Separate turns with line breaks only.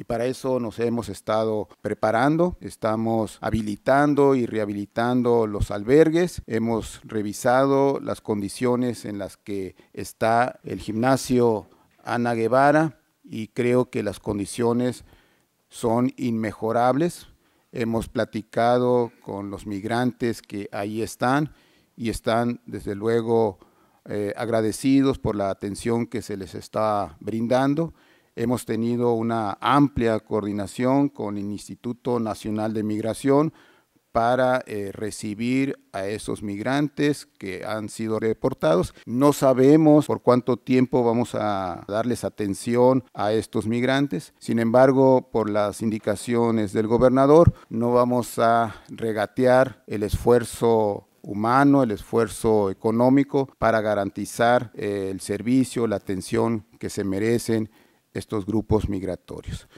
y para eso nos hemos estado preparando, estamos habilitando y rehabilitando los albergues, hemos revisado las condiciones en las que está el gimnasio Ana Guevara y creo que las condiciones son inmejorables. Hemos platicado con los migrantes que ahí están y están desde luego eh, agradecidos por la atención que se les está brindando Hemos tenido una amplia coordinación con el Instituto Nacional de Migración para eh, recibir a esos migrantes que han sido reportados. No sabemos por cuánto tiempo vamos a darles atención a estos migrantes. Sin embargo, por las indicaciones del gobernador, no vamos a regatear el esfuerzo humano, el esfuerzo económico para garantizar eh, el servicio, la atención que se merecen estos grupos migratorios.